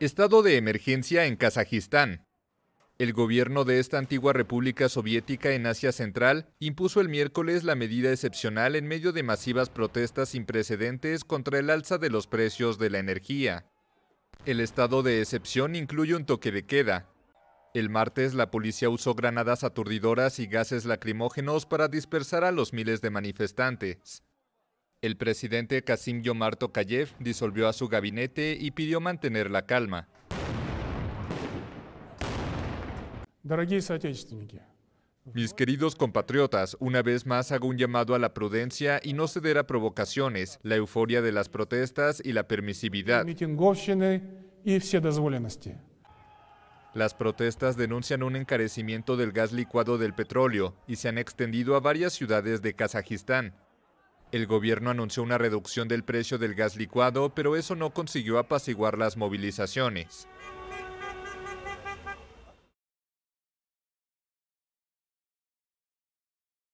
Estado de emergencia en Kazajistán. El gobierno de esta antigua república soviética en Asia Central impuso el miércoles la medida excepcional en medio de masivas protestas sin precedentes contra el alza de los precios de la energía. El estado de excepción incluye un toque de queda. El martes la policía usó granadas aturdidoras y gases lacrimógenos para dispersar a los miles de manifestantes. El presidente Kasim Yomar Tokayev disolvió a su gabinete y pidió mantener la calma. Mis queridos compatriotas, una vez más hago un llamado a la prudencia y no ceder a provocaciones, la euforia de las protestas y la permisividad. Las protestas denuncian un encarecimiento del gas licuado del petróleo y se han extendido a varias ciudades de Kazajistán. El gobierno anunció una reducción del precio del gas licuado, pero eso no consiguió apaciguar las movilizaciones.